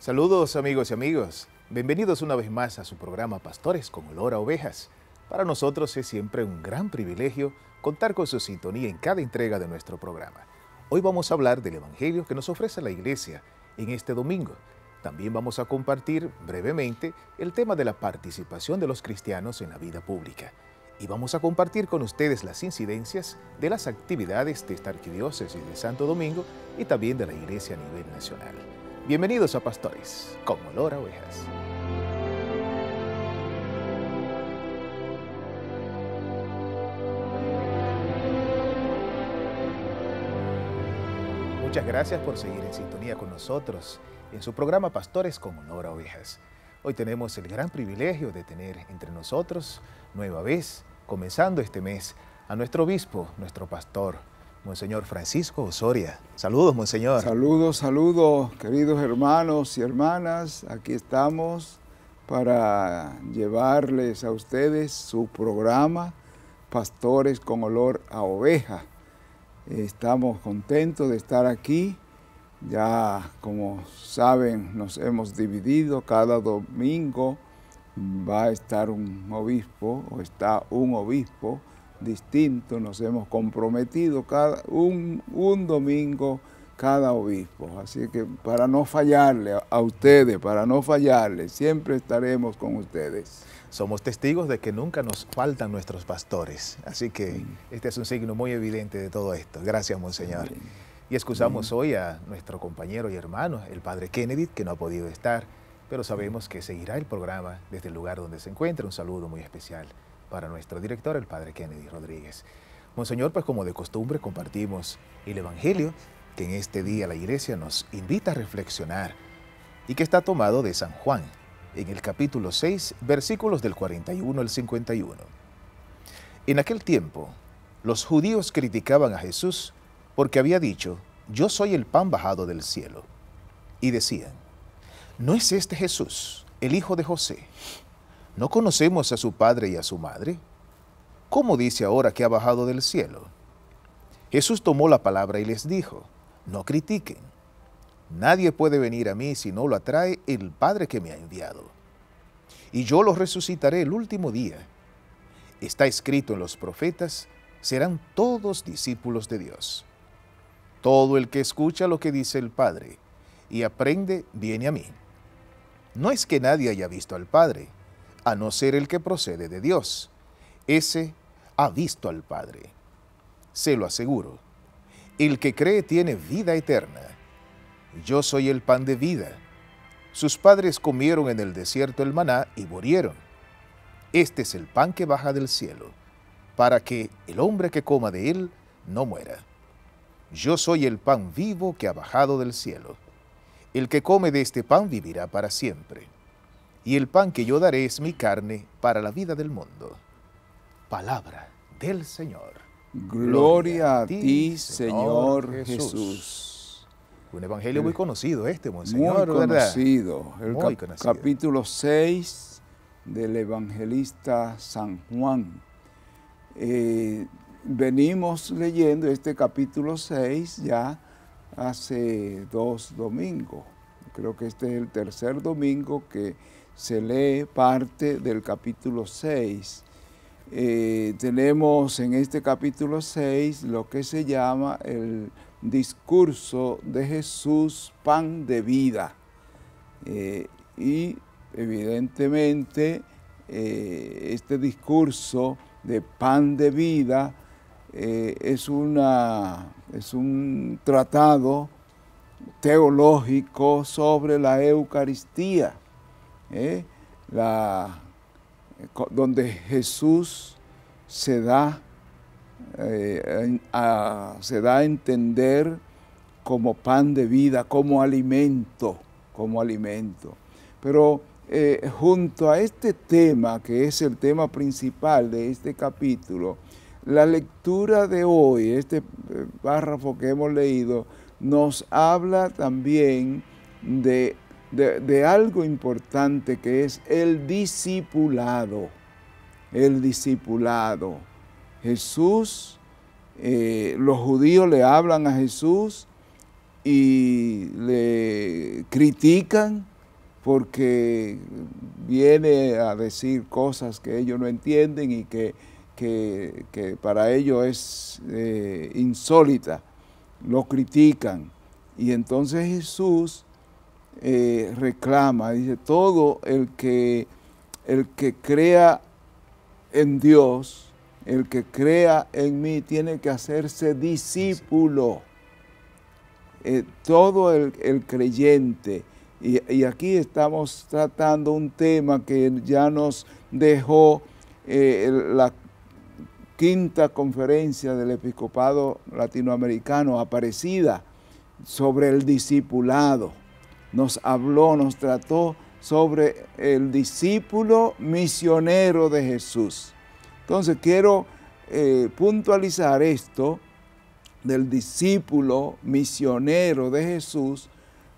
Saludos amigos y amigos. Bienvenidos una vez más a su programa Pastores con olor a ovejas. Para nosotros es siempre un gran privilegio contar con su sintonía en cada entrega de nuestro programa. Hoy vamos a hablar del Evangelio que nos ofrece la Iglesia en este domingo. También vamos a compartir brevemente el tema de la participación de los cristianos en la vida pública. Y vamos a compartir con ustedes las incidencias de las actividades de esta arquidiócesis de Santo Domingo y también de la Iglesia a nivel nacional. Bienvenidos a Pastores, con olor ovejas. Muchas gracias por seguir en sintonía con nosotros en su programa Pastores con Olor Ovejas. Hoy tenemos el gran privilegio de tener entre nosotros, nueva vez, comenzando este mes, a nuestro obispo, nuestro pastor, Monseñor Francisco Osoria. Saludos, Monseñor. Saludos, saludos, queridos hermanos y hermanas. Aquí estamos para llevarles a ustedes su programa Pastores con Olor a Oveja. Estamos contentos de estar aquí. Ya, como saben, nos hemos dividido. Cada domingo va a estar un obispo o está un obispo distinto, nos hemos comprometido cada, un, domingo cada obispo. Así que para no fallarle a ustedes, para no fallarle, siempre estaremos con ustedes. Somos testigos de que nunca nos faltan nuestros pastores. Así que este es un signo muy evidente de todo esto. Gracias, Monseñor. Y excusamos hoy a nuestro compañero y hermano, el Padre Kennedy, que no ha podido estar, pero sabemos que seguirá el programa desde el lugar donde se encuentra. Un saludo muy especial para nuestro director, el padre Kennedy Rodríguez. Monseñor, pues como de costumbre compartimos el Evangelio que en este día la iglesia nos invita a reflexionar y que está tomado de San Juan, en el capítulo 6, versículos del 41 al 51. En aquel tiempo, los judíos criticaban a Jesús porque había dicho, yo soy el pan bajado del cielo. Y decían, ¿no es este Jesús, el hijo de José, ¿No conocemos a su padre y a su madre? ¿Cómo dice ahora que ha bajado del cielo? Jesús tomó la palabra y les dijo, no critiquen. Nadie puede venir a mí si no lo atrae el Padre que me ha enviado. Y yo lo resucitaré el último día. Está escrito en los profetas, serán todos discípulos de Dios. Todo el que escucha lo que dice el Padre y aprende, viene a mí. No es que nadie haya visto al Padre, a no ser el que procede de Dios. Ese ha visto al Padre. Se lo aseguro. El que cree tiene vida eterna. Yo soy el pan de vida. Sus padres comieron en el desierto el maná y murieron. Este es el pan que baja del cielo, para que el hombre que coma de él no muera. Yo soy el pan vivo que ha bajado del cielo. El que come de este pan vivirá para siempre y el pan que yo daré es mi carne para la vida del mundo. Palabra del Señor. Gloria, a ti, Señor, Jesús. Un evangelio muy eh, conocido este, Monseñor, Muy conocido. capítulo 6 del evangelista San Juan. Eh, venimos leyendo este capítulo 6 ya hace dos domingos. Creo que este es el tercer domingo que se lee parte del capítulo 6. Eh, tenemos en este capítulo 6 lo que se llama el discurso de Jesús, pan de vida. Eh, y evidentemente eh, este discurso de pan de vida es, una, es un tratado teológico sobre la Eucaristía ¿eh? La, eh, donde Jesús se da, eh, a, se da entender como pan de vida, como alimento, como alimento. Pero junto a este tema, que es el tema principal de este capítulo, la lectura de hoy, este párrafo que hemos leído, nos habla también de de, algo importante que es el discipulado. El discipulado. Jesús, eh, los judíos le hablan a Jesús y le critican porque viene a decir cosas que ellos no entienden y que, para ellos es eh, insólita. Lo critican. Y entonces Jesús eh, reclama. Dice, todo el que, el que crea en Dios, el que crea en mí, tiene que hacerse discípulo. Eh, todo el, creyente. Y, aquí estamos tratando un tema que ya nos dejó eh, la quinta conferencia del episcopado latinoamericano, aparecida, sobre el discipulado nos habló, nos trató sobre el discípulo misionero de Jesús. Entonces quiero eh, puntualizar esto del discípulo misionero de Jesús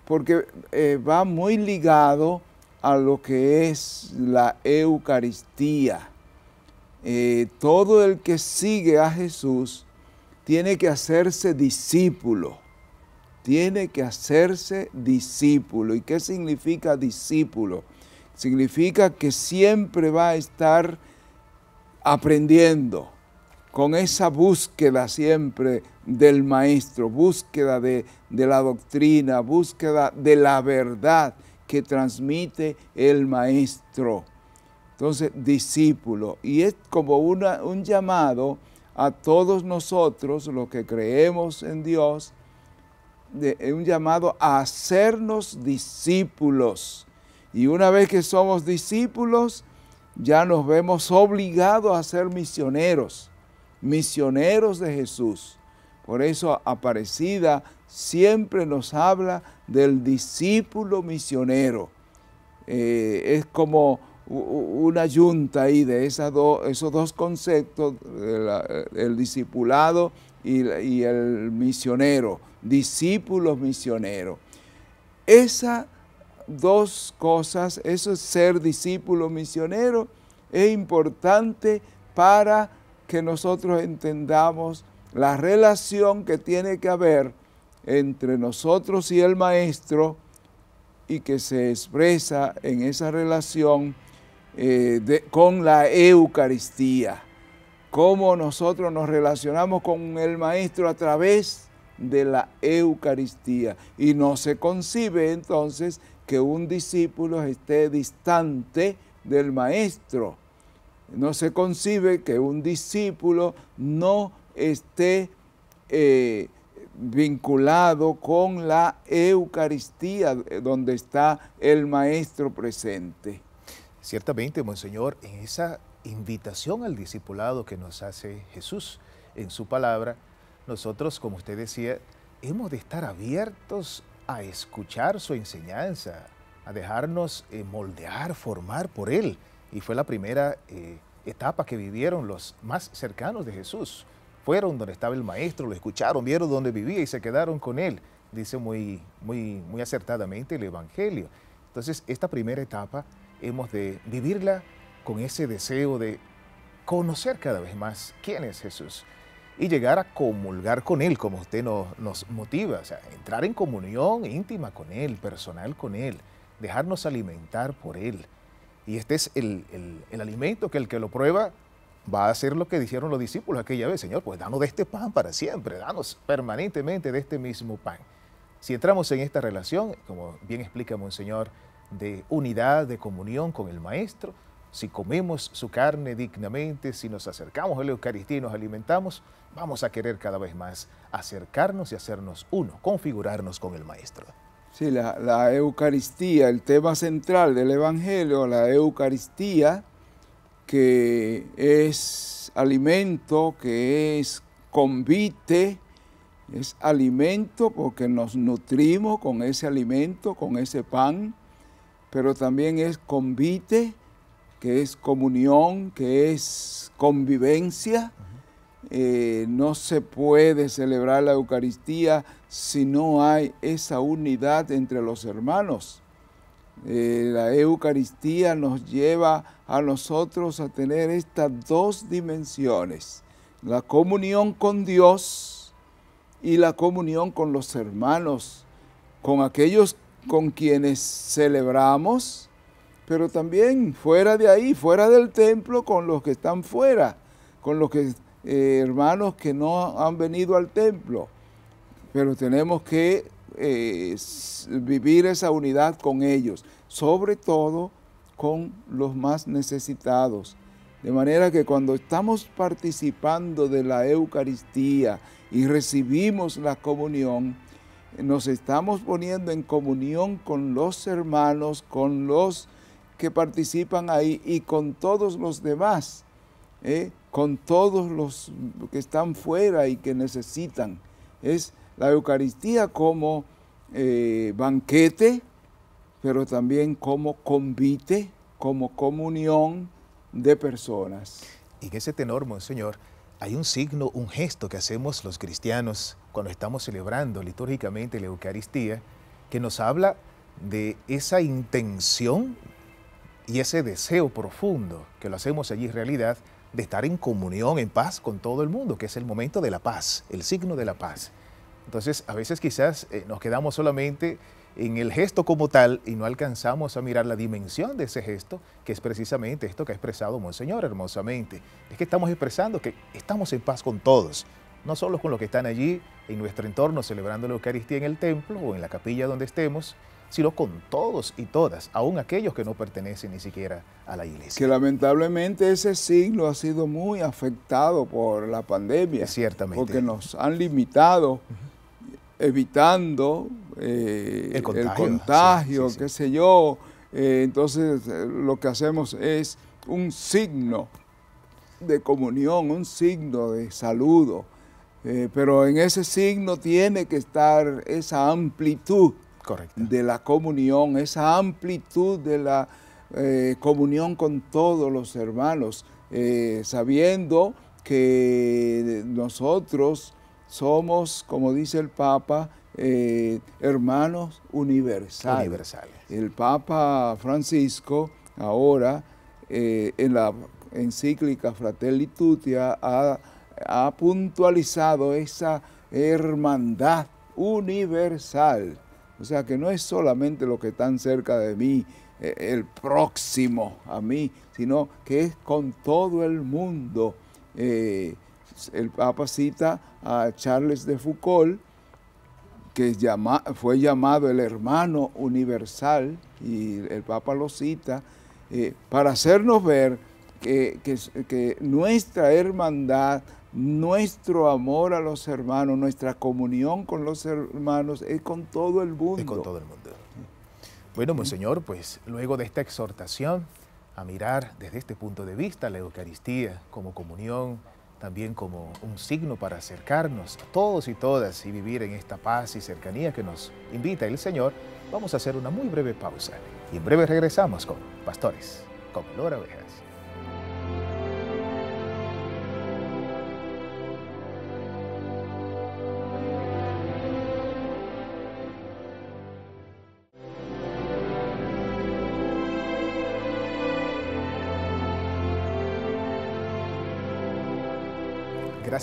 porque eh, va muy ligado a lo que es la Eucaristía. Eh, todo el que sigue a Jesús tiene que hacerse discípulo tiene que hacerse discípulo. ¿Y qué significa discípulo? Significa que siempre va a estar aprendiendo con esa búsqueda siempre del maestro, búsqueda de, la doctrina, búsqueda de la verdad que transmite el maestro. Entonces, discípulo. Y es como un llamado a todos nosotros, los que creemos en Dios, eh, un llamado a hacernos discípulos. Y una vez que somos discípulos, ya nos vemos obligados a ser misioneros, misioneros de Jesús. Por eso Aparecida siempre nos habla del discípulo misionero. Eh, es como una yunta ahí de esos dos conceptos, el, discipulado y el misionero discípulos misioneros. Esas dos cosas, eso es ser discípulo misionero, es importante para que nosotros entendamos la relación que tiene que haber entre nosotros y el maestro y que se expresa en esa relación eh, con la Eucaristía, cómo nosotros nos relacionamos con el maestro a través de de la Eucaristía. Y no se concibe entonces que un discípulo esté distante del maestro. No se concibe que un discípulo no esté eh, vinculado con la Eucaristía, eh, donde está el maestro presente. Ciertamente, Monseñor, en esa invitación al discipulado que nos hace Jesús en su palabra, nosotros, como usted decía, hemos de estar abiertos a escuchar su enseñanza, a dejarnos eh, moldear, formar por Él. Y fue la primera eh, etapa que vivieron los más cercanos de Jesús. Fueron donde estaba el maestro, lo escucharon, vieron donde vivía y se quedaron con Él. Dice muy, muy, muy acertadamente el Evangelio. Entonces, esta primera etapa hemos de vivirla con ese deseo de conocer cada vez más quién es Jesús y llegar a comulgar con Él, como usted nos, motiva, o sea, entrar en comunión íntima con Él, personal con Él, dejarnos alimentar por Él. Y este es el, el alimento que el que lo prueba va a hacer lo que dijeron los discípulos aquella vez, Señor, pues danos de este pan para siempre, danos permanentemente de este mismo pan. Si entramos en esta relación, como bien explica Monseñor, de unidad, de comunión con el Maestro, si comemos su carne dignamente, si nos acercamos a la Eucaristía y nos alimentamos, vamos a querer cada vez más acercarnos y hacernos uno, configurarnos con el Maestro. Sí, la, la Eucaristía, el tema central del Evangelio, la Eucaristía, que es alimento, que es convite, es alimento porque nos nutrimos con ese alimento, con ese pan, pero también es convite que es comunión, que es convivencia. Eh, no se puede celebrar la Eucaristía si no hay esa unidad entre los hermanos. Eh, la Eucaristía nos lleva a nosotros a tener estas dos dimensiones, la comunión con Dios y la comunión con los hermanos, con aquellos con quienes celebramos pero también fuera de ahí, fuera del templo, con los que están fuera, con los eh, hermanos que no han venido al templo. Pero tenemos que eh, vivir esa unidad con ellos, sobre todo con los más necesitados. De manera que cuando estamos participando de la Eucaristía y recibimos la comunión, nos estamos poniendo en comunión con los hermanos, con los que participan ahí y con todos los demás, ¿eh? con todos los que están fuera y que necesitan. Es la Eucaristía como eh, banquete, pero también como convite, como comunión de personas. Y en ese tenor, Monseñor, hay un signo, un gesto que hacemos los cristianos cuando estamos celebrando litúrgicamente la Eucaristía, que nos habla de esa intención y ese deseo profundo que lo hacemos allí realidad de estar en comunión, en paz con todo el mundo, que es el momento de la paz, el signo de la paz. Entonces, a veces quizás eh, nos quedamos solamente en el gesto como tal y no alcanzamos a mirar la dimensión de ese gesto, que es precisamente esto que ha expresado Monseñor hermosamente. Es que estamos expresando que estamos en paz con todos, no solo con los que están allí en nuestro entorno celebrando la Eucaristía en el templo o en la capilla donde estemos, sino con todos y todas, aún aquellos que no pertenecen ni siquiera a la iglesia. Que lamentablemente ese signo ha sido muy afectado por la pandemia. Ciertamente. Porque nos han limitado, evitando eh, el contagio, qué sé yo. Eh, entonces eh, lo que hacemos es un signo de comunión, un signo de saludo. pero en ese signo tiene que estar esa amplitud de la comunión, esa amplitud de la eh, comunión con todos los hermanos, eh, sabiendo que nosotros somos, como dice el Papa, eh, hermanos universales. El Papa Francisco ahora en la encíclica Fratelli Tutti ha puntualizado esa hermandad universal o sea que no es solamente lo que están cerca de mí, eh, el próximo a mí, sino que es con todo el mundo. Eh, el Papa cita a Charles de Foucault, que fue llamado el hermano universal, y el Papa lo cita, eh, para hacernos ver que, que nuestra hermandad nuestro amor a los hermanos, nuestra comunión con los hermanos es con todo el mundo. Es con todo el mundo. Bueno, Monseñor, pues, pues luego de esta exhortación a mirar desde este punto de vista la Eucaristía como comunión, también como un signo para acercarnos a todos y todas y vivir en esta paz y cercanía que nos invita el Señor, vamos a hacer una muy breve pausa y en breve regresamos con Pastores, con Lora Ovejas.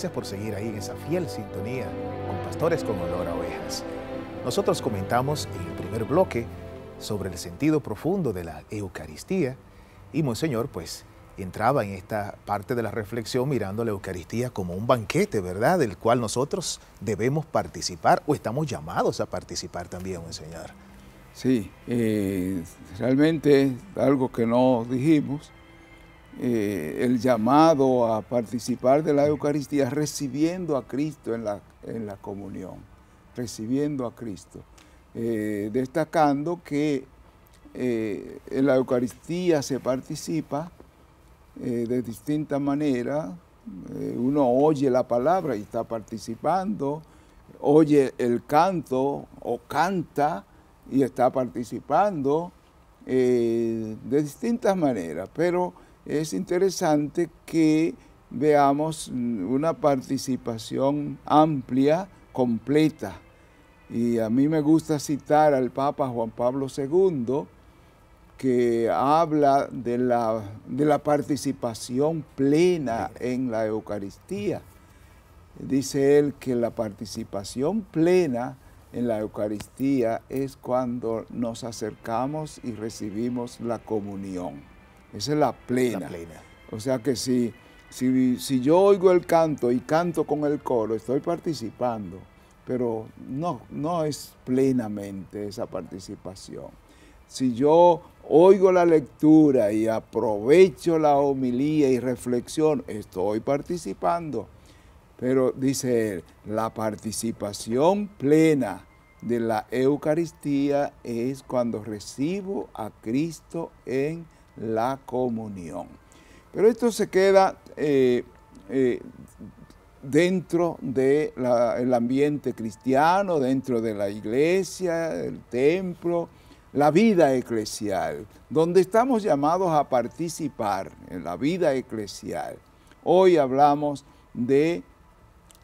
Gracias por seguir ahí en esa fiel sintonía con Pastores con Olor a Ovejas. Nosotros comentamos en el primer bloque sobre el sentido profundo de la Eucaristía y Monseñor pues entraba en esta parte de la reflexión mirando la Eucaristía como un banquete, ¿verdad? Del cual nosotros debemos participar o estamos llamados a participar también, Monseñor. Sí, eh, realmente algo que no dijimos eh, el llamado a participar de la Eucaristía recibiendo a Cristo en la, en la comunión, recibiendo a Cristo, eh, destacando que eh, en la Eucaristía se participa de distintas maneras, uno oye la palabra y está participando, oye el canto o canta y está participando de distintas maneras, pero es interesante que veamos una participación amplia, completa. Y a mí me gusta citar al Papa Juan Pablo II, que habla de la, participación plena en la Eucaristía. Dice él que la participación plena en la Eucaristía es cuando nos acercamos y recibimos la comunión. Esa es la plena. O sea que si, si, yo oigo el canto y canto con el coro, estoy participando, pero no, no es plenamente esa participación. Si yo oigo la lectura y aprovecho la homilía y reflexión, estoy participando. Pero dice él, la participación plena de la Eucaristía es cuando recibo a Cristo en la comunión. Pero esto se queda eh, eh, dentro del ambiente cristiano, dentro de la iglesia, el templo, la vida eclesial, donde estamos llamados a participar en la vida eclesial. Hoy hablamos de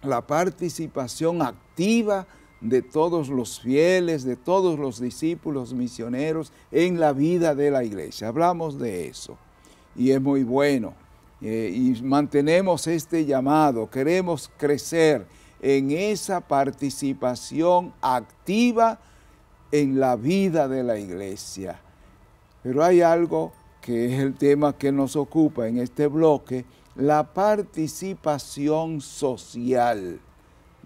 la participación activa de todos los fieles, de todos los discípulos misioneros en la vida de la iglesia. Hablamos de eso y es muy bueno. Eh, y mantenemos este llamado, queremos crecer en esa participación activa en la vida de la iglesia. Pero hay algo que es el tema que nos ocupa en este bloque, la participación social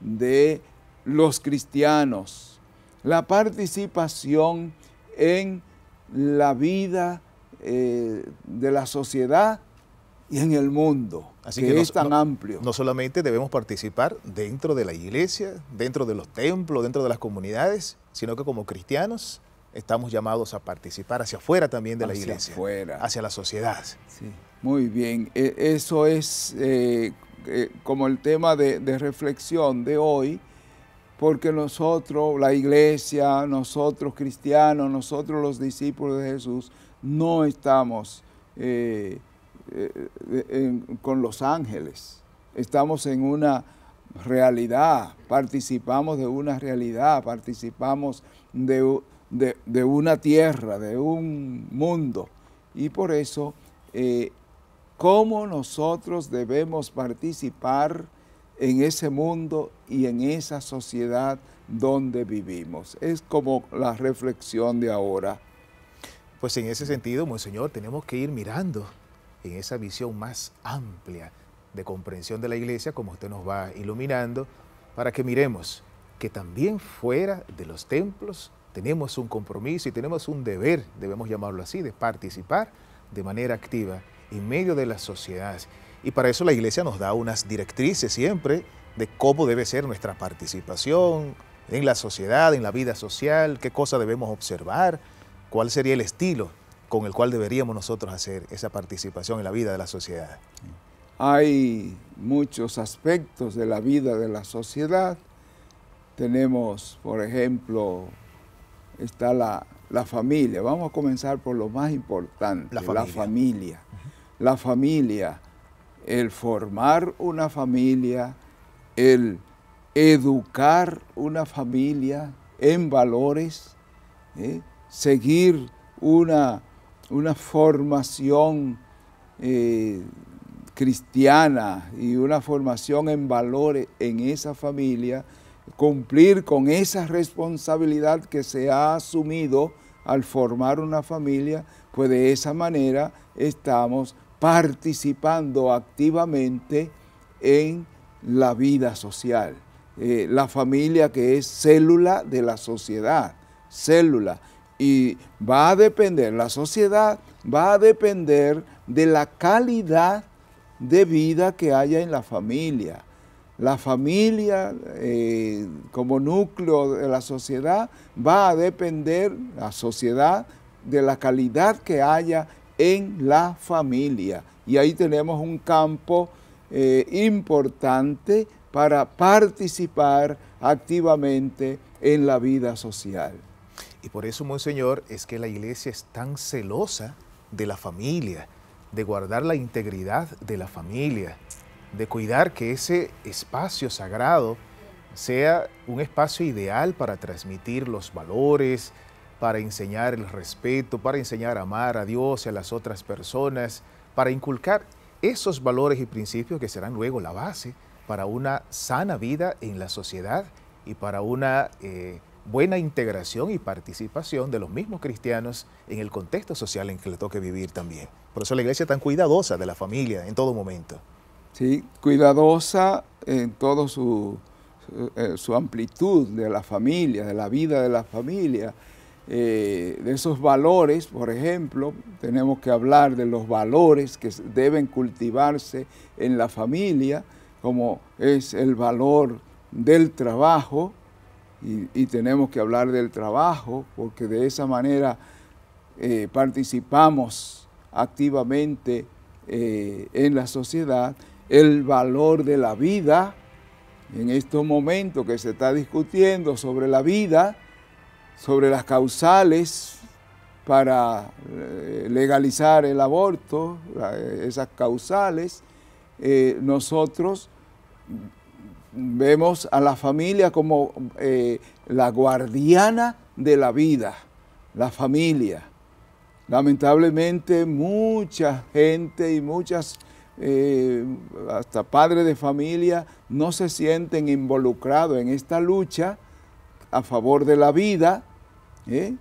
de los cristianos, la participación en la vida eh, de la sociedad y en el mundo, Así que, no, es tan amplio. No solamente debemos participar dentro de la iglesia, dentro de los templos, dentro de las comunidades, sino que como cristianos estamos llamados a participar hacia afuera también de la iglesia, hacia la sociedad. Sí. Muy bien, e-, eso es eh, eh, como el tema de reflexión de hoy porque nosotros, la iglesia, nosotros cristianos, nosotros los discípulos de Jesús, no estamos eh, eh, con los ángeles. Estamos en una realidad, participamos de una realidad, participamos de, una tierra, de un mundo. Y por eso, eh, ¿cómo nosotros debemos participar? en ese mundo y en esa sociedad donde vivimos. Es como la reflexión de ahora. Pues en ese sentido, Monseñor, tenemos que ir mirando en esa visión más amplia de comprensión de la iglesia, como usted nos va iluminando, para que miremos que también fuera de los templos tenemos un compromiso y tenemos un deber, debemos llamarlo así, de participar de manera activa en medio de la sociedad y para eso la iglesia nos da unas directrices siempre de cómo debe ser nuestra participación en la sociedad, en la vida social, qué cosas debemos observar, cuál sería el estilo con el cual deberíamos nosotros hacer esa participación en la vida de la sociedad. Hay muchos aspectos de la vida de la sociedad. Tenemos, por ejemplo, está la, familia. Vamos a comenzar por lo más importante, la familia. La familia. La familia el formar una familia, el educar una familia en valores, ¿eh? seguir una, una formación eh, cristiana y una formación en valores en esa familia, cumplir con esa responsabilidad que se ha asumido al formar una familia, pues de esa manera estamos participando activamente en la vida social. Eh, la familia que es célula de la sociedad, célula. Y va a depender, la sociedad va a depender de la calidad de vida que haya en la familia. La familia eh, como núcleo de la sociedad va a depender, la sociedad, de la calidad que haya en la familia. Y ahí tenemos un campo eh, importante para participar activamente en la vida social. Y por eso, Monseñor, es que la iglesia es tan celosa de la familia, de guardar la integridad de la familia, de cuidar que ese espacio sagrado sea un espacio ideal para transmitir los valores, para enseñar el respeto, para enseñar a amar a Dios y a las otras personas, para inculcar esos valores y principios que serán luego la base para una sana vida en la sociedad y para una eh, buena integración y participación de los mismos cristianos en el contexto social en que le toque vivir también. Por eso la iglesia es tan cuidadosa de la familia en todo momento. Sí, cuidadosa en toda su, eh, su amplitud de la familia, de la vida de la familia, eh, de esos valores, por ejemplo, tenemos que hablar de los valores que deben cultivarse en la familia, como es el valor del trabajo, y, tenemos que hablar del trabajo, porque de esa manera eh, participamos activamente eh, en la sociedad, el valor de la vida, en estos momentos que se está discutiendo sobre la vida, sobre las causales para eh, legalizar el aborto, eh, esas causales, eh, nosotros vemos a la familia como la guardiana de la vida, la familia. Lamentablemente mucha gente y muchas, hasta padres de familia, no se sienten involucrados en esta lucha a favor de la vida, ¿Eh?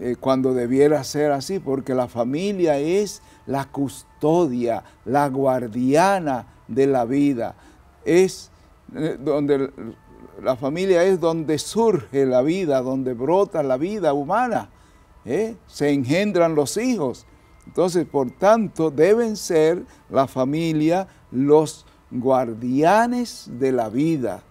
Eh, cuando debiera ser así, porque la familia es la custodia, la guardiana de la vida. Es eh, donde la familia es donde surge la vida, donde brota la vida humana. Se engendran los hijos. Entonces, por tanto, deben ser la familia los guardianes de la vida,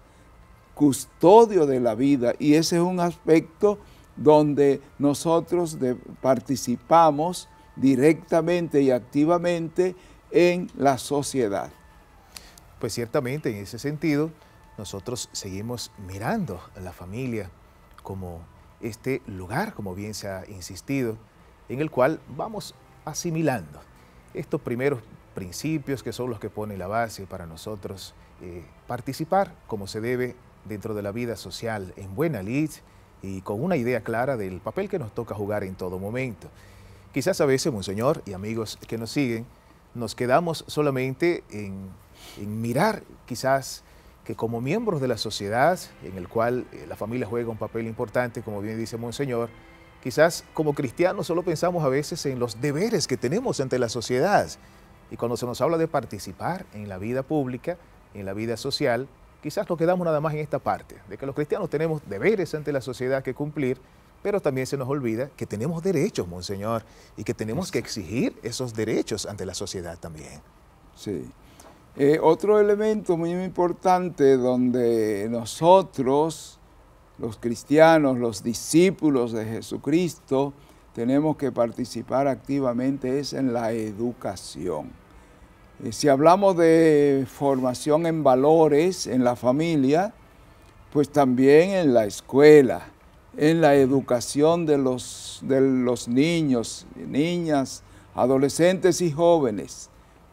custodio de la vida. Y ese es un aspecto donde nosotros participamos directamente y activamente en la sociedad. Pues ciertamente, en ese sentido, nosotros seguimos mirando a la familia como este lugar, como bien se ha insistido, en el cual vamos asimilando estos primeros principios que son los que ponen la base para nosotros eh, participar como se debe dentro de la vida social en buena lid y con una idea clara del papel que nos toca jugar en todo momento. Quizás a veces, Monseñor y amigos que nos siguen, nos quedamos solamente en, mirar quizás que como miembros de la sociedad, en el cual eh, la familia juega un papel importante, como bien dice Monseñor, quizás como cristianos solo pensamos a veces en los deberes que tenemos ante la sociedad. Y cuando se nos habla de participar en la vida pública, en la vida social, quizás nos quedamos nada más en esta parte, de que los cristianos tenemos deberes ante la sociedad que cumplir, pero también se nos olvida que tenemos derechos, Monseñor, y que tenemos que exigir esos derechos ante la sociedad también. Sí. Eh, otro elemento muy importante donde nosotros, los cristianos, los discípulos de Jesucristo, tenemos que participar activamente es en la educación. Eh, si hablamos de formación en valores en la familia, pues también en la escuela, en la educación de los, de los niños, niñas, adolescentes y jóvenes,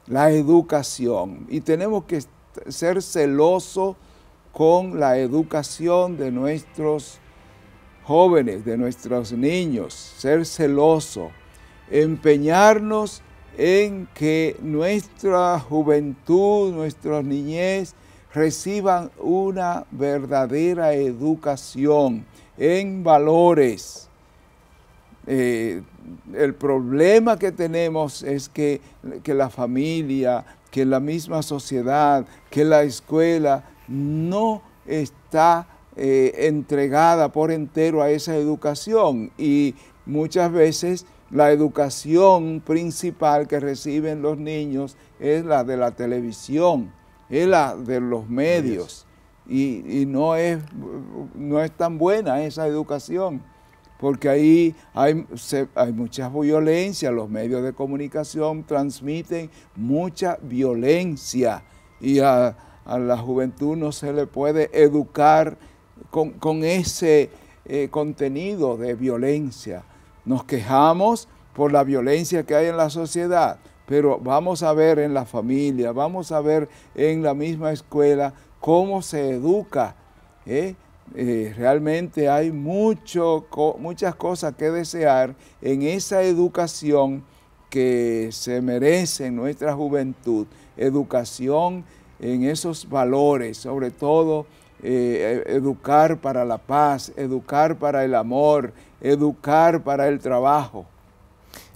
la educación. Y tenemos que ser celosos con la educación de nuestros jóvenes, de nuestros niños, ser celosos, empeñarnos en que nuestra juventud, nuestra niñez reciban una verdadera educación en valores. Eh, el problema que tenemos es que, la familia, que la misma sociedad, que la escuela no está eh, entregada por entero a esa educación y muchas veces la educación principal que reciben los niños es la de la televisión, es la de los medios. Y, no, es, no es tan buena esa educación, porque ahí hay, hay mucha violencia, los medios de comunicación transmiten mucha violencia y a, la juventud no se le puede educar con, ese eh, contenido de violencia. Nos quejamos por la violencia que hay en la sociedad, pero vamos a ver en la familia, vamos a ver en la misma escuela cómo se educa. ¿eh? eh realmente hay mucho, muchas cosas que desear en esa educación que se merece en nuestra juventud, educación en esos valores, sobre todo eh, e-, educar para la paz, educar para el amor, educar para el trabajo.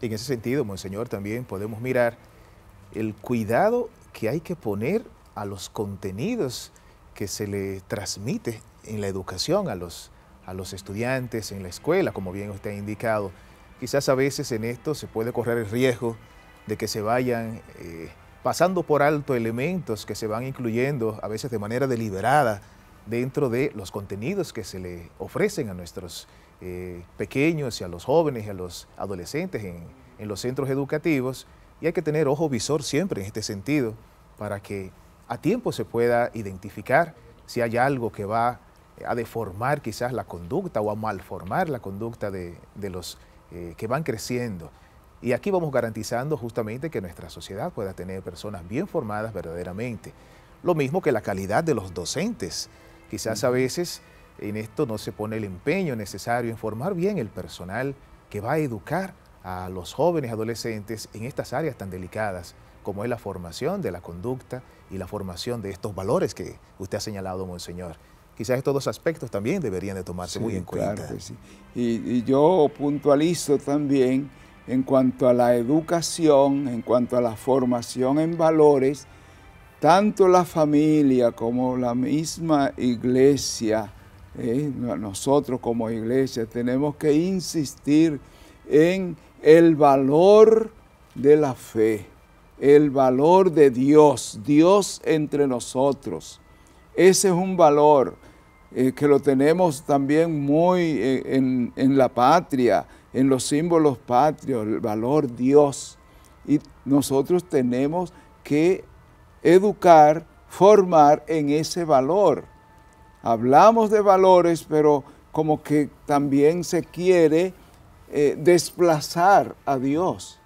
En ese sentido, Monseñor, también podemos mirar el cuidado que hay que poner a los contenidos que se le transmite en la educación a los, a los estudiantes, en la escuela, como bien usted ha indicado. Quizás a veces en esto se puede correr el riesgo de que se vayan eh, pasando por alto elementos que se van incluyendo a veces de manera deliberada dentro de los contenidos que se le ofrecen a nuestros eh, pequeños y a los jóvenes y a los adolescentes en, los centros educativos. Y hay que tener ojo visor siempre en este sentido para que a tiempo se pueda identificar si hay algo que va a deformar quizás la conducta o a malformar la conducta de, los eh, que van creciendo. Y aquí vamos garantizando justamente que nuestra sociedad pueda tener personas bien formadas verdaderamente. Lo mismo que la calidad de los docentes. Quizás a veces en esto no se pone el empeño necesario en formar bien el personal que va a educar a los jóvenes adolescentes en estas áreas tan delicadas como es la formación de la conducta y la formación de estos valores que usted ha señalado, Monseñor. Quizás estos dos aspectos también deberían de tomarse muy en cuenta. y yo puntualizo también en cuanto a la educación, en cuanto a la formación en valores, tanto la familia como la misma iglesia, eh, nosotros como iglesia tenemos que insistir en el valor de la fe, el valor de Dios, Dios entre nosotros. Ese es un valor eh, que lo tenemos también muy eh, en, en la patria, en los símbolos patrios, el valor Dios. Y nosotros tenemos que educar, formar en ese valor. Hablamos de valores, pero como que también se quiere eh, desplazar a Dios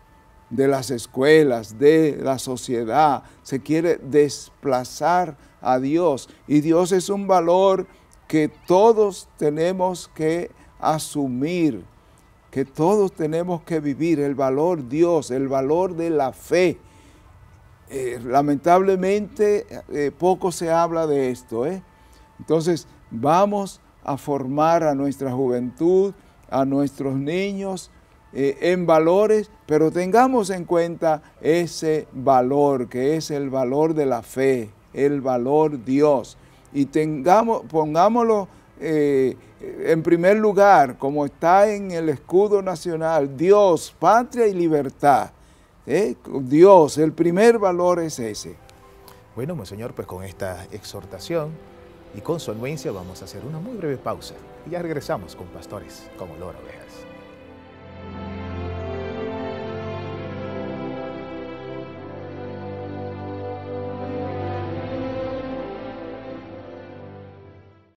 de las escuelas, de la sociedad, se quiere desplazar a Dios. Y Dios es un valor que todos tenemos que asumir, que todos tenemos que vivir, el valor Dios, el valor de la fe eh, lamentablemente eh, poco se habla de esto. ¿eh? Entonces, vamos a formar a nuestra juventud, a nuestros niños en valores, pero tengamos en cuenta ese valor, que es el valor de la fe, el valor Dios. Y tengamos, pongámoslo en primer lugar, como está en el escudo nacional, Dios, patria y libertad. ¿Eh? Dios, el primer valor es ese. Bueno, Monseñor, pues con esta exhortación y con solvencia vamos a hacer una muy breve pausa y ya regresamos con Pastores como Loro Oveja.